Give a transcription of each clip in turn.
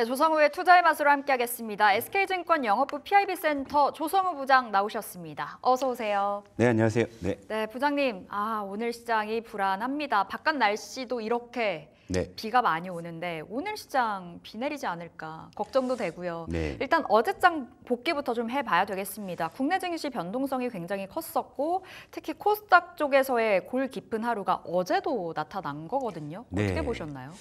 네, 조성우의 투자의 맛으로 함께하겠습니다. SK증권 영업부 PIB센터 조성우 부장 나오셨습니다. 어서 오세요. 네, 안녕하세요. 네, 네 부장님, 아 오늘 시장이 불안합니다. 바깥 날씨도 이렇게 네. 비가 많이 오는데 오늘 시장 비 내리지 않을까 걱정도 되고요. 네. 일단 어제장 복귀부터 좀 해봐야 되겠습니다. 국내 증시 변동성이 굉장히 컸었고 특히 코스닥 쪽에서의 골 깊은 하루가 어제도 나타난 거거든요. 네. 어떻게 보셨나요?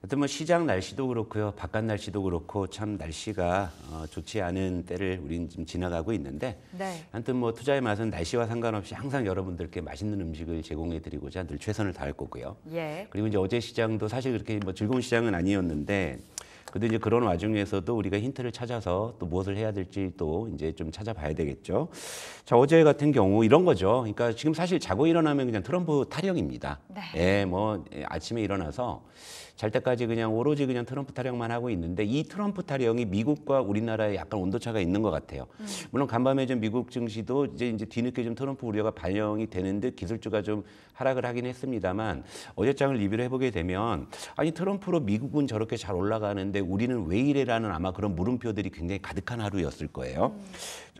하여튼 뭐 시장 날씨도 그렇고요. 바깥 날씨도 그렇고 참 날씨가 어, 좋지 않은 때를 우린 지금 지나가고 있는데 네. 하여튼 뭐 투자의 맛은 날씨와 상관없이 항상 여러분들께 맛있는 음식을 제공해 드리고자 늘 최선을 다할 거고요. 예. 그리고 이제 어제 시장도 사실 그렇게 뭐 즐거운 시장은 아니었는데 근데 이제 그런 와중에서도 우리가 힌트를 찾아서 또 무엇을 해야 될지 또 이제 좀 찾아봐야 되겠죠. 자, 어제 같은 경우 이런 거죠. 그러니까 지금 사실 자고 일어나면 그냥 트럼프 타령입니다. 네. 예, 뭐 예, 아침에 일어나서 잘 때까지 그냥 오로지 그냥 트럼프 타령만 하고 있는데 이 트럼프 타령이 미국과 우리나라에 약간 온도차가 있는 것 같아요. 음. 물론 간밤에 좀 미국 증시도 이제 이제 뒤늦게 좀 트럼프 우려가 반영이 되는 듯 기술주가 좀 하락을 하긴 했습니다만 어제장을 리뷰를 해보게 되면 아니 트럼프로 미국은 저렇게 잘 올라가는데 우리는 왜 이래라는 아마 그런 물음표들이 굉장히 가득한 하루였을 거예요. 음.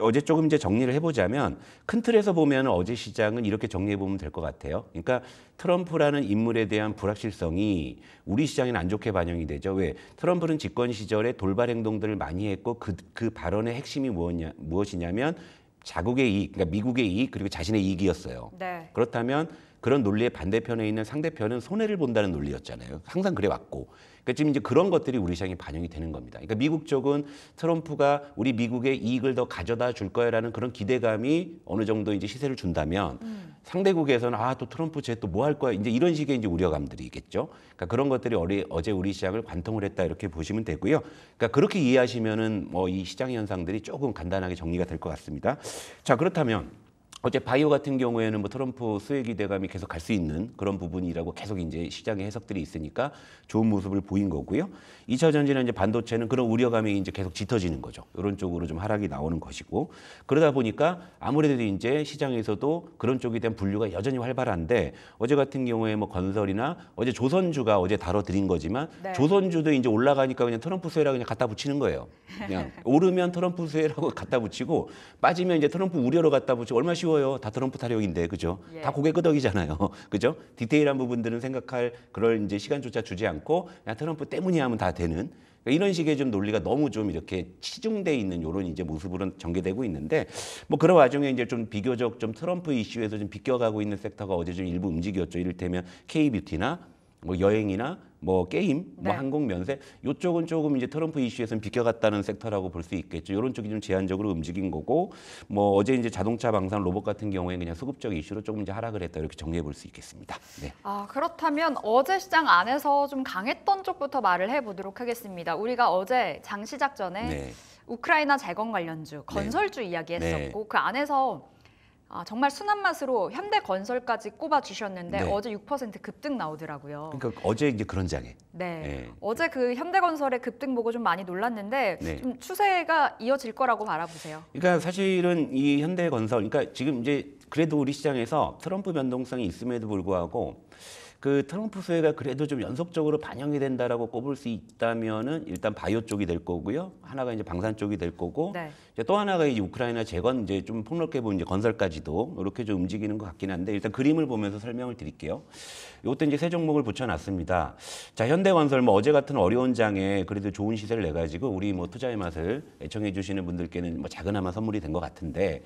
어제 조금 이제 정리를 해보자면 큰 틀에서 보면 어제 시장은 이렇게 정리해 보면 될 것 같아요. 그러니까 트럼프라는 인물에 대한 불확실성이 우리 시장에는 안 좋게 반영이 되죠. 왜? 트럼프는 집권 시절에 돌발 행동들을 많이 했고 그, 그 발언의 핵심이 무엇냐, 무엇이냐면 자국의 이익, 그러니까 미국의 이익 그리고 자신의 이익이었어요. 네. 그렇다면 그런 논리의 반대편에 있는 상대편은 손해를 본다는 논리였잖아요. 항상 그래 왔고 그러니까 지금 이제 그런 것들이 우리 시장에 반영이 되는 겁니다. 그러니까 미국 쪽은 트럼프가 우리 미국의 이익을 더 가져다 줄 거야라는 그런 기대감이 어느 정도 이제 시세를 준다면 음. 상대국에서는 아 또 트럼프 쟤 또 뭐 할 거야 이제 이런 식의 이제 우려감들이 있겠죠. 그러니까 그런 것들이 어리, 어제 우리 시장을 관통을 했다 이렇게 보시면 되고요. 그러니까 그렇게 이해하시면은 뭐 이 시장 현상들이 조금 간단하게 정리가 될 것 같습니다. 자 그렇다면 어제 바이오 같은 경우에는 뭐 트럼프 수혜 기대감이 계속 갈 수 있는 그런 부분이라고 계속 이제 시장의 해석들이 있으니까 좋은 모습을 보인 거고요. 2차 전지는 이제 반도체는 그런 우려감이 이제 계속 짙어지는 거죠. 이런 쪽으로 좀 하락이 나오는 것이고 그러다 보니까 아무래도 이제 시장에서도 그런 쪽에 대한 분류가 여전히 활발한데 어제 같은 경우에 뭐 건설이나 어제 조선주가 어제 다뤄드린 거지만 네. 조선주도 이제 올라가니까 그냥 트럼프 수혜라고 그냥 갖다 붙이는 거예요. 그냥 오르면 트럼프 수혜라고 갖다 붙이고 빠지면 이제 트럼프 우려로 갖다 붙이고 얼마 씩 쉬워요. 다 트럼프 타령인데 그죠? 예. 다 고개 끄덕이잖아요. 그죠? 디테일한 부분들은 생각할 그럴 이제 시간조차 주지 않고 그 트럼프 때문이야 하면 다 되는 그러니까 이런 식의 좀 논리가 너무 좀 이렇게 치중돼 있는 이런 이제 모습으로 전개되고 있는데 뭐 그런 와중에 이제 좀 비교적 좀 트럼프 이슈에서 좀 비껴가고 있는 섹터가 어제 좀 일부 움직였죠. 이를테면 K 뷰티나 뭐 여행이나 뭐 게임, 뭐 네. 뭐 항공 면세 요쪽은 조금 이제 트럼프 이슈에서는 비껴갔다는 섹터라고 볼 수 있겠죠. 이런 쪽이 좀 제한적으로 움직인 거고 뭐 어제 이제 자동차 방산 로봇 같은 경우에 그냥 수급적 이슈로 조금 이제 하락을 했다 이렇게 정리해 볼 수 있겠습니다. 네. 아 그렇다면 어제 시장 안에서 좀 강했던 쪽부터 말을 해보도록 하겠습니다. 우리가 어제 장 시작 전에 네. 우크라이나 재건 관련주 네. 건설주 네. 이야기했었고 그 안에서 아, 정말 순한 맛으로 현대건설까지 꼽아 주셨는데 네. 어제 6% 급등 나오더라고요. 그러니까 어제 이제 그런 장에. 네. 네. 어제 그 현대건설의 급등 보고 좀 많이 놀랐는데 네. 좀 추세가 이어질 거라고 바라보세요. 그러니까 사실은 이 현대건설, 그러니까 지금 이제 그래도 우리 시장에서 트럼프 변동성이 있음에도 불구하고 그 트럼프 수혜가 그래도 좀 연속적으로 반영이 된다라고 꼽을 수 있다면은 일단 바이오 쪽이 될 거고요. 하나가 이제 방산 쪽이 될 거고 네. 이제 또 하나가 이제 우크라이나 재건 이제 좀 폭넓게 보면 이제 건설까지도 이렇게 좀 움직이는 것 같긴 한데 일단 그림을 보면서 설명을 드릴게요. 이것도 이제 세 종목을 붙여놨습니다. 자, 현대건설 뭐 어제 같은 어려운 장에 그래도 좋은 시세를 내가지고 우리 뭐 투자의 맛을 애청해 주시는 분들께는 뭐 작은아마 선물이 된 것 같은데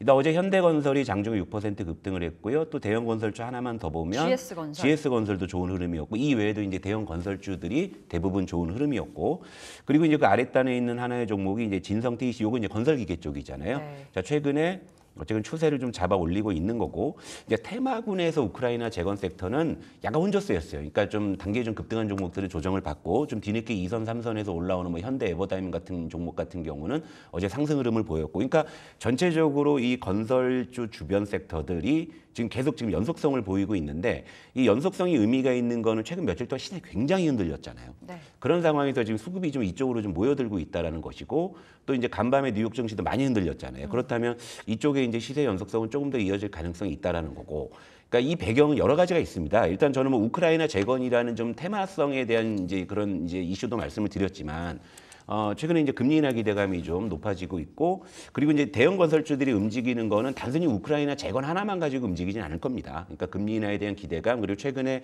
일단 어제 현대건설이 장중 6% 급등을 했고요. 또 대형 건설주 하나만 더 보면 GS건설. GS건설도 좋은 흐름이었고 이 외에도 이제 대형 건설주들이 대부분 좋은 흐름이었고 그리고 이제 그 아랫단에 있는 하나의 종목이 이제 진성 TEC 요거 이제 건설기계 쪽이잖아요. 네. 자, 최근에 어쨌든 추세를 좀 잡아 올리고 있는 거고 이제 테마군에서 우크라이나 재건 섹터는 약간 혼조세였어요. 그러니까 좀 단계 좀 급등한 종목들은 조정을 받고 좀 뒤늦게 2선, 3선에서 올라오는 뭐 현대 에버다임 같은 종목 같은 경우는 어제 상승 흐름을 보였고 그러니까 전체적으로 이 건설주 주변 섹터들이 지금 계속 지금 연속성을 보이고 있는데 이 연속성이 의미가 있는 거는 최근 며칠 동안 시장이 굉장히 흔들렸잖아요. 네. 그런 상황에서 지금 수급이 좀 이쪽으로 좀 모여들고 있다라는 것이고 또 이제 간밤에 뉴욕 증시도 많이 흔들렸잖아요. 음. 그렇다면 이쪽에 이제 시세 연속성은 조금 더 이어질 가능성이 있다라는 거고. 그러니까 이 배경은 여러 가지가 있습니다. 일단 저는 뭐 우크라이나 재건이라는 좀 테마성에 대한 이제 그런 이제 이슈도 말씀을 드렸지만 어, 최근에 이제 금리 인하 기대감이 좀 높아지고 있고 그리고 이제 대형 건설주들이 움직이는 거는 단순히 우크라이나 재건 하나만 가지고 움직이진 않을 겁니다. 그러니까 금리 인하에 대한 기대감 그리고 최근에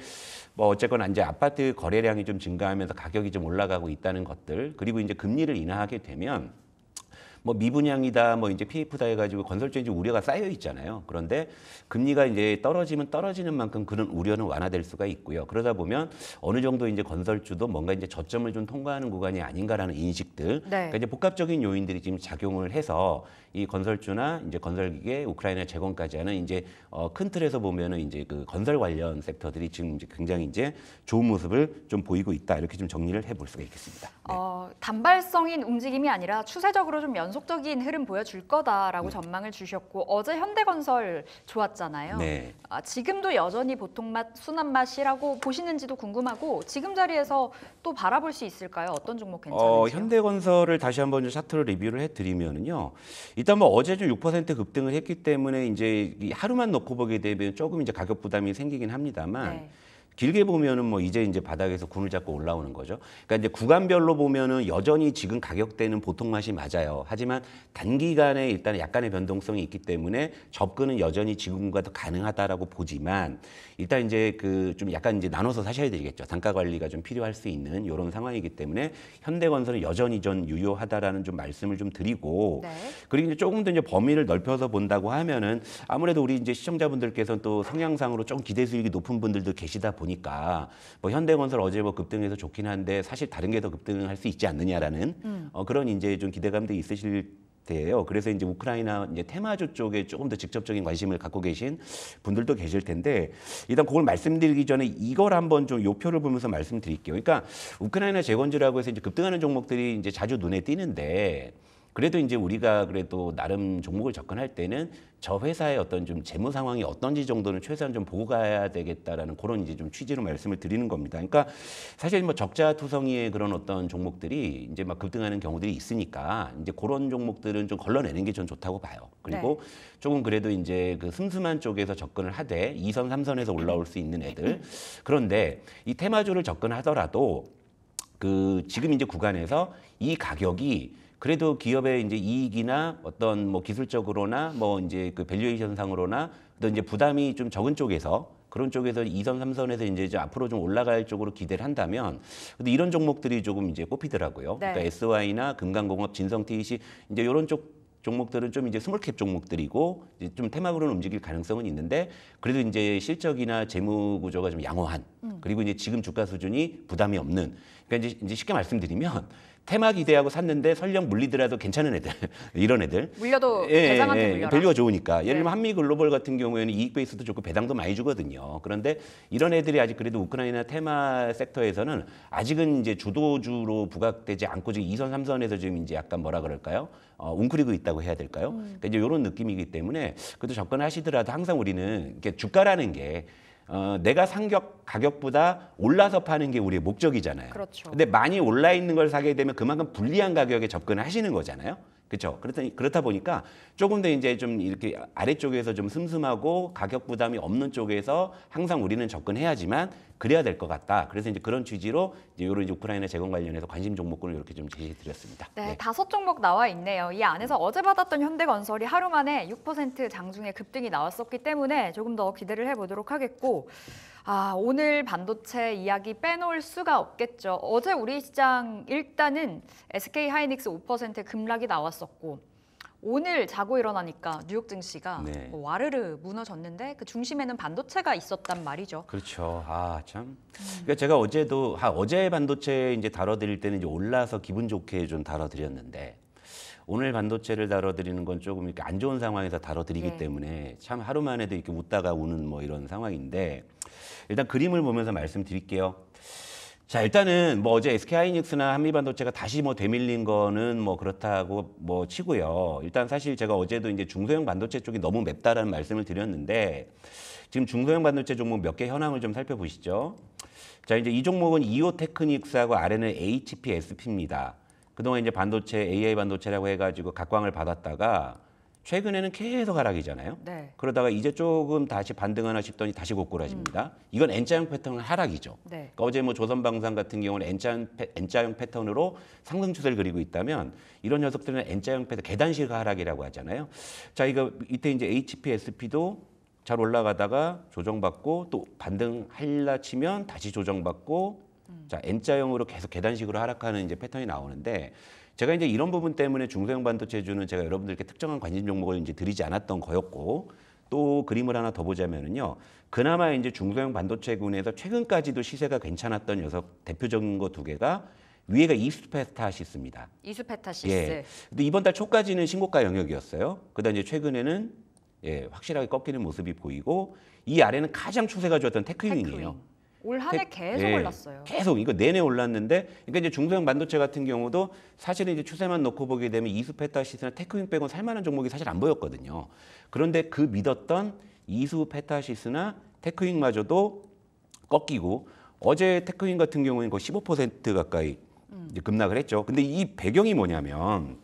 뭐 어쨌거나 이제 아파트 거래량이 좀 증가하면서 가격이 좀 올라가고 있다는 것들 그리고 이제 금리를 인하하게 되면 뭐 미분양이다 뭐 이제 PF다 해가지고 건설주의 우려가 쌓여 있잖아요. 그런데 금리가 이제 떨어지면 떨어지는 만큼 그런 우려는 완화될 수가 있고요. 그러다 보면 어느 정도 이제 건설주도 뭔가 이제 저점을 좀 통과하는 구간이 아닌가라는 인식들, 네. 그러니까 이제 복합적인 요인들이 지금 작용을 해서 이 건설주나 이제 건설기계 우크라이나 재건까지 하는 이제 어, 큰 틀에서 보면은 이제 그 건설 관련 섹터들이 지금 이제 굉장히 이제 좋은 모습을 좀 보이고 있다 이렇게 좀 정리를 해볼 수가 있겠습니다. 네. 어, 단발성인 움직임이 아니라 추세적으로 좀 연. 연속적인 흐름 보여줄 거다라고 네. 전망을 주셨고 어제 현대건설 좋았잖아요. 네. 아, 지금도 여전히 보통 맛, 순한 맛이라고 보시는지도 궁금하고 지금 자리에서 또 바라볼 수 있을까요? 어떤 종목 어, 괜찮은지요? 어, 현대건설을 다시 한번 차트로 리뷰를 해드리면은요. 일단 뭐 어제 좀6% 급등을 했기 때문에 이제 하루만 놓고 보게 되면 조금 이제 가격 부담이 생기긴 합니다만. 네. 길게 보면은 뭐 이제 이제 바닥에서 군을 잡고 올라오는 거죠. 그러니까 이제 구간별로 보면은 여전히 지금 가격대는 보통 맛이 맞아요. 하지만 단기간에 일단 약간의 변동성이 있기 때문에 접근은 여전히 지금과 더 가능하다라고 보지만 일단 이제 그 좀 약간 이제 나눠서 사셔야 되겠죠. 단가 관리가 좀 필요할 수 있는 이런 상황이기 때문에 현대건설은 여전히 전 유효하다라는 좀 말씀을 좀 드리고 네. 그리고 이제 조금 더 이제 범위를 넓혀서 본다고 하면은 아무래도 우리 이제 시청자분들께서는 또 성향상으로 조금 기대 수익이 높은 분들도 계시다 보니 까 보니까 뭐 현대건설 어제 뭐 급등해서 좋긴 한데 사실 다른 게 더 급등할 수 있지 않느냐라는 음. 어, 그런 이제 좀 기대감도 있으실 때예요 그래서 이제 우크라이나 이제 테마주 쪽에 조금 더 직접적인 관심을 갖고 계신 분들도 계실 텐데 일단 그걸 말씀드리기 전에 이걸 한번 좀 요표를 보면서 말씀드릴게요. 그러니까 우크라이나 재건주라고 해서 이제 급등하는 종목들이 이제 자주 눈에 띄는데 그래도 이제 우리가 그래도 나름 종목을 접근할 때는 저 회사의 어떤 좀 재무 상황이 어떤지 정도는 최소한 좀 보고 가야 되겠다라는 그런 이제 좀 취지로 말씀을 드리는 겁니다. 그러니까 사실 뭐 적자 투성이의 그런 어떤 종목들이 이제 막 급등하는 경우들이 있으니까 이제 그런 종목들은 좀 걸러내는 게전 좋다고 봐요. 그리고 네. 조금 그래도 이제 그 슴슴한 쪽에서 접근을 하되 이선삼선에서 올라올 수 있는 애들. 그런데 이 테마주를 접근하더라도 그 지금 이제 구간에서 이 가격이 그래도 기업의 이제 이익이나 어떤 뭐 기술적으로나 뭐 이제 그 밸류에이션 상으로나 어떤 이제 부담이 좀 적은 쪽에서 그런 쪽에서 이선삼선에서 이제, 이제 앞으로 좀 올라갈 쪽으로 기대를 한다면 근데 이런 종목들이 조금 이제 꼽히더라고요. 네. 그러니까 SY나 금강공업, 진성 TEC 이제 이런 쪽 종목들은 좀 이제 스몰캡 종목들이고 이제 좀 테마로는 움직일 가능성은 있는데 그래도 이제 실적이나 재무 구조가 좀 양호한 음. 그리고 이제 지금 주가 수준이 부담이 없는 그러니까 이제, 이제 쉽게 말씀드리면 테마 기대하고 샀는데 설령 물리더라도 괜찮은 애들 이런 애들 물려도 예, 대장한테 예, 물려 밸류가 좋으니까 예를 들면 네. 한미 글로벌 같은 경우에는 이익 베이스도 좋고 배당도 많이 주거든요. 그런데 이런 애들이 아직 그래도 우크라이나 테마 섹터에서는 아직은 이제 주도주로 부각되지 않고 지금 2선 3선에서 지금 이제 약간 뭐라 그럴까요? 어, 웅크리고 있다고 해야 될까요? 음. 그러니까 이제 이런 느낌이기 때문에 그래도 접근하시더라도 항상 우리는 이렇게 주가라는 게 어, 내가 상격 가격보다 올라서 파는 게 우리의 목적이잖아요. 그렇죠. 근데 많이 올라 있는 걸 사게 되면 그만큼 불리한 가격에 접근 하시는 거잖아요. 그렇죠. 그렇다, 그렇다 보니까 조금 더 이제 좀 이렇게 아래쪽에서 좀 슴슴하고 가격 부담이 없는 쪽에서 항상 우리는 접근해야지만 그래야 될 것 같다. 그래서 이제 그런 취지로 이제 이런 이제 우크라이나 재건 관련해서 관심 종목군을 이렇게 좀제시 드렸습니다. 네, 네, 다섯 종목 나와 있네요. 이 안에서 어제 받았던 현대건설이 하루 만에 6% 장중에 급등이 나왔었기 때문에 조금 더 기대를 해보도록 하겠고 아, 오늘 반도체 이야기 빼놓을 수가 없겠죠. 어제 우리 시장 일단은 SK 하이닉스 5% 급락이 나왔었고 오늘 자고 일어나니까 뉴욕 증시가 네. 뭐 와르르 무너졌는데 그 중심에는 반도체가 있었단 말이죠. 그렇죠. 아 참. 음. 그러니까 제가 어제도 아, 어제 반도체 이제 다뤄드릴 때는 이제 올라서 기분 좋게 좀 다뤄드렸는데 오늘 반도체를 다뤄드리는 건 조금 이렇게 안 좋은 상황에서 다뤄드리기 네. 때문에 참 하루만 에도 이렇게 웃다가 우는 뭐 이런 상황인데. 일단 그림을 보면서 말씀드릴게요. 자 일단은 뭐 어제 SK 하이닉스나 한미반도체가 다시 뭐 대밀린 거는 뭐 그렇다고 뭐 치고요. 일단 사실 제가 어제도 이제 중소형 반도체 쪽이 너무 맵다라는 말씀을 드렸는데 지금 중소형 반도체 종목 몇 개 현황을 좀 살펴보시죠. 자 이제 이 종목은 이오 테크닉스하고 아래는 HPSP입니다. 그동안 이제 반도체 AI 반도체라고 해가지고 각광을 받았다가 최근에는 계속 하락이잖아요. 네. 그러다가 이제 조금 다시 반등하나 싶더니 다시 고꾸라집니다. 음. 이건 N자형 패턴 은 하락이죠. 네. 그러니까 어제 뭐 조선방산 같은 경우는 N자형, N자형 패턴으로 상승 추세를 그리고 있다면 이런 녀석들은 N자형 패턴 계단식 하락이라고 하잖아요. 자 이거 이때 이제 HPSP도 잘 올라가다가 조정받고 또 반등 할라 치면 다시 조정받고 음. 자 N자형으로 계속 계단식으로 하락하는 이제 패턴이 나오는데 제가 이제 이런 부분 때문에 중소형 반도체주는 제가 여러분들께 특정한 관심 종목을 이제 드리지 않았던 거였고 또 그림을 하나 더 보자면은요. 그나마 이제 중소형 반도체군에서 최근까지도 시세가 괜찮았던 녀석 대표적인 거 두 개가 위에가 이스페타시스입니다 이수페타시스. 예. 근데 이번 달 초까지는 신고가 영역이었어요. 그다음 이제 최근에는 예, 확실하게 꺾이는 모습이 보이고 이 아래는 가장 추세가 좋았던 테크윈이에요. 테크윈. 올한해 계속 네. 올랐어요. 계속 이거 내내 올랐는데 그러니까 이제 중소형 반도체 같은 경우도 사실은 이제 추세만 놓고 보게 되면 이수페타시스나 테크윙 빼곤 살만한 종목이 사실 안 보였거든요. 그런데 그 믿었던 이수페타시스나 테크윙마저도 꺾이고 어제 테크윙 같은 경우는 거의 15% 가까이 음. 이제 급락을 했죠. 근데 이 배경이 뭐냐면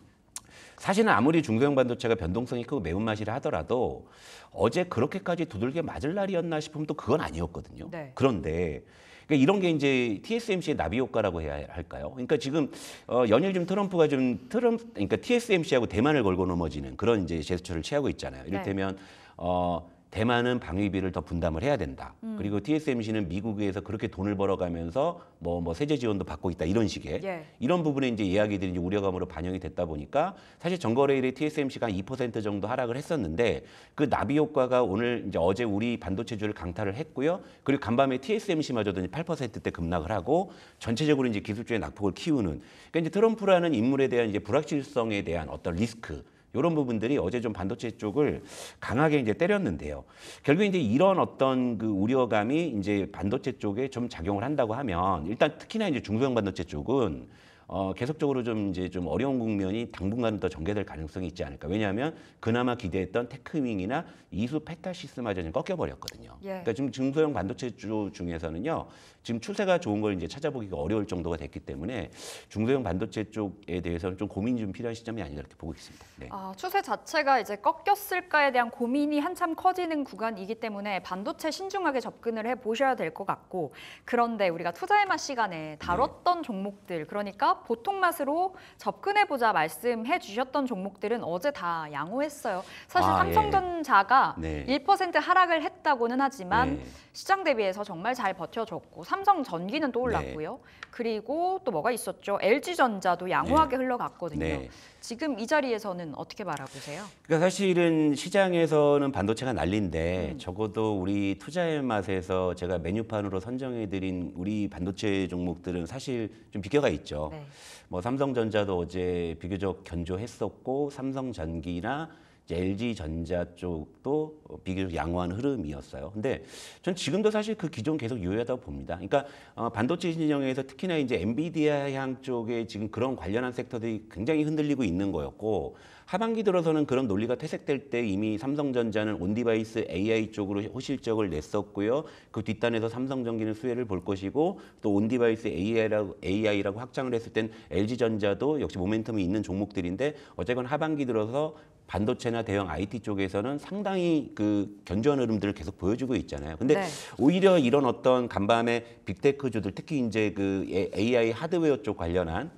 사실은 아무리 중소형 반도체가 변동성이 크고 매운맛이라 하더라도 어제 그렇게까지 두들겨 맞을 날이었나 싶으면 또 그건 아니었거든요. 네. 그런데 그러니까 이런 게 이제 TSMC의 나비 효과라고 해야 할까요? 그러니까 지금 어, 연일 좀 트럼프가 좀 트럼프 그러니까 TSMC하고 대만을 걸고 넘어지는 그런 이제 제스처를 취하고 있잖아요. 네. 이를테면 네. 어 대만은 방위비를 더 분담을 해야 된다. 음. 그리고 TSMC는 미국에서 그렇게 돈을 벌어가면서 뭐, 뭐 세제 지원도 받고 있다. 이런 식의 예. 이런 부분에 이제 이야기들이 이제 우려감으로 반영이 됐다 보니까 사실 정거래일에 TSMC가 한2% 정도 하락을 했었는데 그 나비 효과가 오늘 이제 어제 우리 반도체주를 강타를 했고요. 그리고 간밤에 TSMC마저도 이제 8%대 급락을 하고 전체적으로 이제 기술주의 낙폭을 키우는 그러니까 이제 트럼프라는 인물에 대한 이제 불확실성에 대한 어떤 리스크 이런 부분들이 어제 좀 반도체 쪽을 강하게 이제 때렸는데요. 결국 이제 이런 어떤 그 우려감이 이제 반도체 쪽에 좀 작용을 한다고 하면 일단 특히나 이제 중소형 반도체 쪽은 어, 계속적으로 좀 이제 좀 어려운 국면이 당분간은 더 전개될 가능성이 있지 않을까. 왜냐하면 그나마 기대했던 테크밍이나 이수 페타시스마저 는 꺾여버렸거든요. 예. 그러니까 지금 중소형 반도체 주 중에서는요, 지금 추세가 좋은 걸 이제 찾아보기가 어려울 정도가 됐기 때문에 중소형 반도체 쪽에 대해서는 좀 고민이 좀 필요한 시점이 아닌가 이렇게 보고 있습니다. 네. 아, 추세 자체가 이제 꺾였을까에 대한 고민이 한참 커지는 구간이기 때문에 반도체 신중하게 접근을 해 보셔야 될 것 같고 그런데 우리가 투자의 맛 시간에 다뤘던 네. 종목들 그러니까 보통 맛으로 접근해 보자 말씀해 주셨던 종목들은 어제 다 양호했어요. 사실 아, 예. 삼성전자가 예. 네. 1% 하락을 했다고는 하지만 네. 시장 대비해서 정말 잘 버텨줬고 삼성전기는 떠올랐고요. 네. 그리고 또 뭐가 있었죠? LG전자도 네. 양호하게 네. 흘러갔거든요. 네. 지금 이 자리에서는 어떻게 바라보세요? 그러니까 사실은 시장에서는 반도체가 난리인데 음. 적어도 우리 투자의 맛에서 제가 메뉴판으로 선정해드린 우리 반도체 종목들은 사실 좀 비교가 있죠. 네. 뭐 삼성전자도 어제 비교적 견조했었고 삼성전기나 LG전자 쪽도 비교적 양호한 흐름이었어요. 근데 전 지금도 사실 그 기존 계속 유효하다고 봅니다. 그러니까 어, 반도체 진영에서 특히나 이제 엔비디아 향 쪽에 지금 그런 관련한 섹터들이 굉장히 흔들리고 있는 거였고 하반기 들어서는 그런 논리가 퇴색될 때 이미 삼성전자는 온디바이스 AI 쪽으로 호실적을 냈었고요. 그 뒷단에서 삼성전기는 수혜를 볼 것이고 또 온디바이스 AI라고, AI라고 확장을 했을 땐 LG전자도 역시 모멘텀이 있는 종목들인데 어쨌건 하반기 들어서 반도체나 대형 IT 쪽에서는 상당히 그 견조한 흐름들을 계속 보여주고 있잖아요. 근데 네. 오히려 이런 어떤 간밤에 빅테크주들 특히 이제 그 AI 하드웨어 쪽 관련한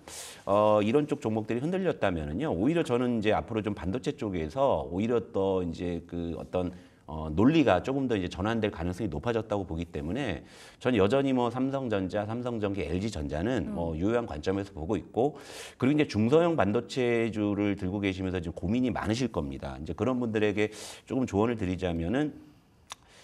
어 이런 쪽 종목들이 흔들렸다면은요. 오히려 저는 이제 앞으로 좀 반도체 쪽에서 오히려 또 이제 그 어떤 어, 논리가 조금 더 이제 전환될 가능성이 높아졌다고 보기 때문에 전 여전히 뭐 삼성전자, 삼성전기, LG전자는 뭐 음. 뭐 유효한 관점에서 보고 있고 그리고 이제 중소형 반도체주를 들고 계시면서 지금 고민이 많으실 겁니다. 이제 그런 분들에게 조금 조언을 드리자면은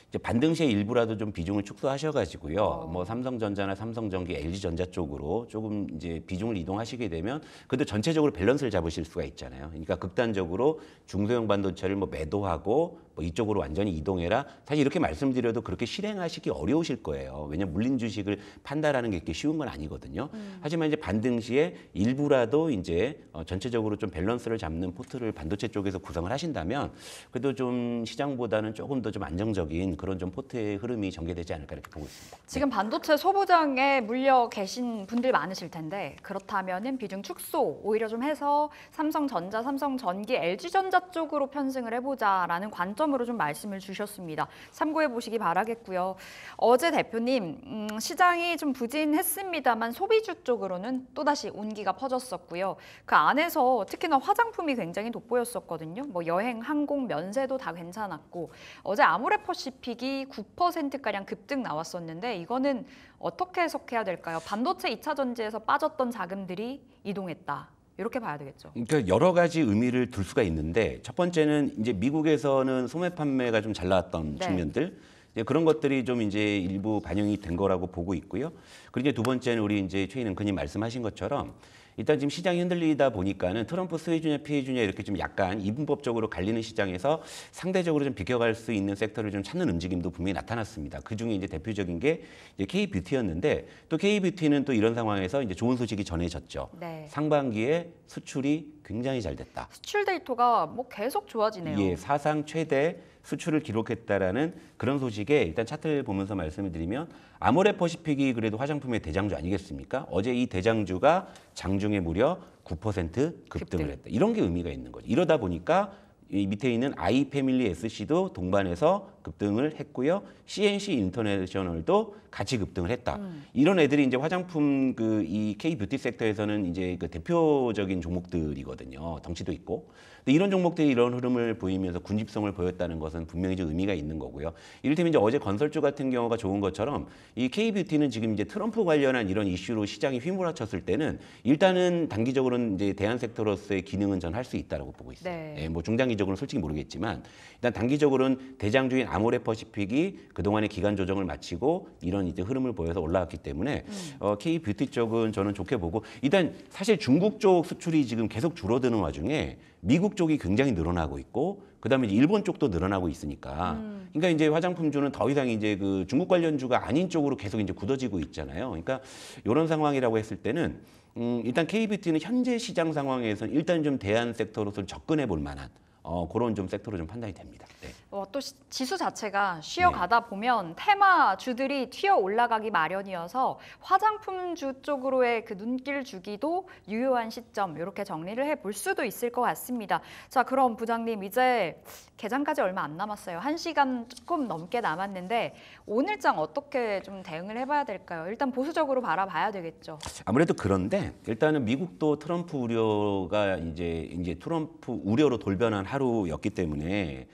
이제 반등시에 일부라도 좀 비중을 축소하셔가지고요. 어. 뭐 삼성전자나 삼성전기, LG전자 쪽으로 조금 이제 비중을 이동하시게 되면 그래 전체적으로 밸런스를 잡으실 수가 있잖아요. 그러니까 극단적으로 중소형 반도체를 뭐 매도하고 뭐 이쪽으로 완전히 이동해라. 사실 이렇게 말씀드려도 그렇게 실행하시기 어려우실 거예요. 왜냐면 물린 주식을 판다라는 게그렇게 쉬운 건 아니거든요. 음. 하지만 이제 반등 시에 일부라도 이제 어, 전체적으로 좀 밸런스를 잡는 포트를 반도체 쪽에서 구성을 하신다면 그래도 좀 시장보다는 조금 더 좀 안정적인 그런 좀 포트의 흐름이 전개되지 않을까 이렇게 보고 있습니다. 네. 지금 네. 반도체 소보장에 물려 계신 분들 많으실 텐데 그렇다면은 비중 축소 오히려 좀 해서 삼성전자, 삼성전기, LG전자 쪽으로 편승을 해보자라는 관점 점으로좀 말씀을 주셨습니다. 참고해 보시기 바라겠고요. 어제 대표님 음, 시장이 좀 부진했습니다만 소비주 쪽으로는 또다시 온기가 퍼졌었고요. 그 안에서 특히나 화장품이 굉장히 돋보였었거든요. 뭐 여행, 항공, 면세도 다 괜찮았고 어제 아모레퍼시픽이 9%가량 급등 나왔었는데 이거는 어떻게 해석해야 될까요? 반도체 2차 전지에서 빠졌던 자금들이 이동했다. 이렇게 봐야 되겠죠. 그러니까 여러 가지 의미를 둘 수가 있는데 첫 번째는 이제 미국에서는 소매 판매가 좀 잘 나왔던 네. 측면들 그런 것들이 좀 이제 일부 반영이 된 거라고 보고 있고요. 그리고 이제 두 번째는 우리 이제 최인은 큰님 말씀하신 것처럼 일단 지금 시장이 흔들리다 보니까는 트럼프 스웨주냐 피해주냐 이렇게 좀 약간 이분법적으로 갈리는 시장에서 상대적으로 좀 비껴갈 수 있는 섹터를 좀 찾는 움직임도 분명히 나타났습니다. 그 중에 이제 대표적인 게 이제 K 뷰티였는데 또 K 뷰티는 또 이런 상황에서 이제 좋은 소식이 전해졌죠. 네. 상반기에 수출이 굉장히 잘 됐다. 수출 데이터가 뭐 계속 좋아지네요. 예, 사상 최대 수출을 기록했다라는 그런 소식에 일단 차트를 보면서 말씀을 드리면 아모레퍼시픽이 그래도 화장품의 대장주 아니겠습니까? 어제 이 대장주가 장중에 무려 9% 급등을 급등. 했다. 이런 게 의미가 있는 거죠. 이러다 보니까 이 밑에 있는 I 패밀리 SC도 동반해서 급등을 했고요. CNC 인터내셔널도 같이 급등을 했다. 음. 이런 애들이 이제 화장품 그 이 K 뷰티 섹터에서는 이제 그 대표적인 종목들이거든요. 덩치도 있고. 근데 이런 종목들이 이런 흐름을 보이면서 군집성을 보였다는 것은 분명히 좀 의미가 있는 거고요. 이를테면 이제 어제 건설주 같은 경우가 좋은 것처럼 이 K 뷰티는 지금 이제 트럼프 관련한 이런 이슈로 시장이 휘몰아쳤을 때는 일단은 단기적으로는 이제 대한 섹터로서의 기능은 전 할 수 있다라고 보고 있어요. 네. 예, 뭐 중장기 단기적으로는 솔직히 모르겠지만 일단 단기적으로는 대장주인 아모레퍼시픽이 그동안의 기간 조정을 마치고 이런 이제 흐름을 보여서 올라왔기 때문에 음. 어, K 뷰티 쪽은 저는 좋게 보고 일단 사실 중국 쪽 수출이 지금 계속 줄어드는 와중에 미국 쪽이 굉장히 늘어나고 있고 그다음에 일본 쪽도 늘어나고 있으니까 음. 그러니까 이제 화장품주는 더 이상 이제 그 중국 관련주가 아닌 쪽으로 계속 이제 굳어지고 있잖아요. 그러니까 이런 상황이라고 했을 때는 음, 일단 KBT는 현재 시장 상황에서는 일단 좀 대안 섹터로서 접근해 볼 만한 어, 그런 좀 섹터로 좀 판단이 됩니다. 네. 어, 또 시, 지수 자체가 쉬어가다 네. 보면 테마 주들이 튀어 올라가기 마련이어서 화장품 주 쪽으로의 그 눈길 주기도 유효한 시점 이렇게 정리를 해볼 수도 있을 것 같습니다. 자 그럼 부장님 이제 개장까지 얼마 안 남았어요. 1 시간 조금 넘게 남았는데 오늘장 어떻게 좀 대응을 해봐야 될까요? 일단 보수적으로 바라봐야 되겠죠. 아무래도 그런데 일단은 미국도 트럼프 우려가 이제 이제 트럼프 우려로 돌변한 하 하루였기 때문에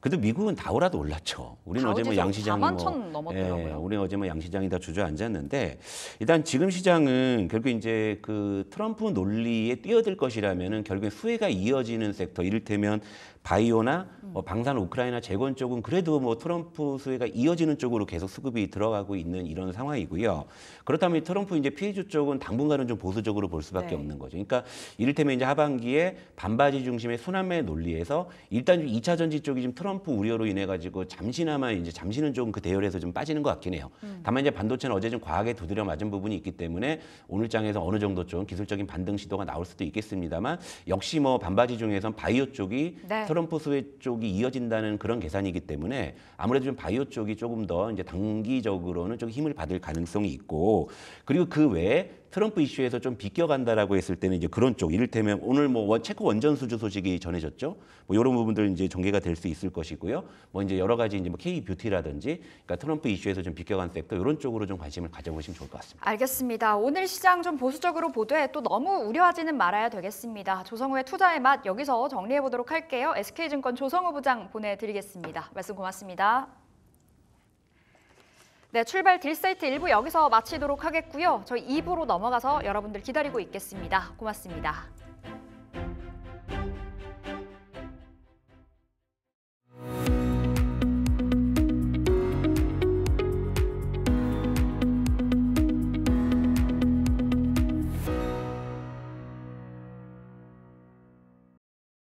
그래도 미국은 다우라도 올랐죠. 우리는 어제 뭐 양시장이 뭐 뭐, 예, 우리는 어제 뭐 양시장이 다 주저앉았는데 일단 지금 시장은 결국 이제 그 트럼프 논리에 뛰어들 것이라면은 결국에 수혜가 이어지는 섹터 이를테면 바이오나 음. 뭐 방산 우크라이나 재건 쪽은 그래도 뭐 트럼프 수혜가 이어지는 쪽으로 계속 수급이 들어가고 있는 이런 상황이고요. 그렇다면 트럼프 이제 피해주 쪽은 당분간은 좀 보수적으로 볼 수밖에 네. 없는 거죠. 그러니까 이를테면 이제 하반기에 반바지 중심의 순환매 논리에 상황서 일단 2차 전지 쪽이 지금 트럼프 우려로 인해 가지고 잠시나마 이제 잠시는 조그 대열에서 좀 빠지는 것 같긴 해요. 음. 다만 이제 반도체는 어제 좀 과하게 두드려 맞은 부분이 있기 때문에 오늘 장에서 어느 정도 좀 기술적인 반등 시도가 나올 수도 있겠습니다만 역시 뭐 반바지 중에선 바이오 쪽이 네. 트럼프 수혜 쪽이 이어진다는 그런 계산이기 때문에 아무래도 좀 바이오 쪽이 조금 더 이제 단기적으로는 좀 힘을 받을 가능성이 있고 그리고 그 외에 트럼프 이슈에서 좀 비껴간다라고 했을 때는 이제 그런 쪽 이를테면 오늘 뭐 체코 원전 수주 소식이 전해졌죠. 뭐 이런 부분들 이제 전개가 될 수 있을 것이고요. 뭐 이제 여러 가지 이제 뭐 K 뷰티라든지 그러니까 트럼프 이슈에서 좀 비껴간 섹터 이런 쪽으로 좀 관심을 가져보시면 좋을 것 같습니다. 알겠습니다. 오늘 시장 좀 보수적으로 보되 또 너무 우려하지는 말아야 되겠습니다. 조성우의 투자의 맛 여기서 정리해 보도록 할게요. SK증권 조성우 부장 보내드리겠습니다. 말씀 고맙습니다. 네, 출발 딜사이트 1부 여기서 마치도록 하겠고요. 저희 2부로 넘어가서 여러분들 기다리고 있겠습니다. 고맙습니다.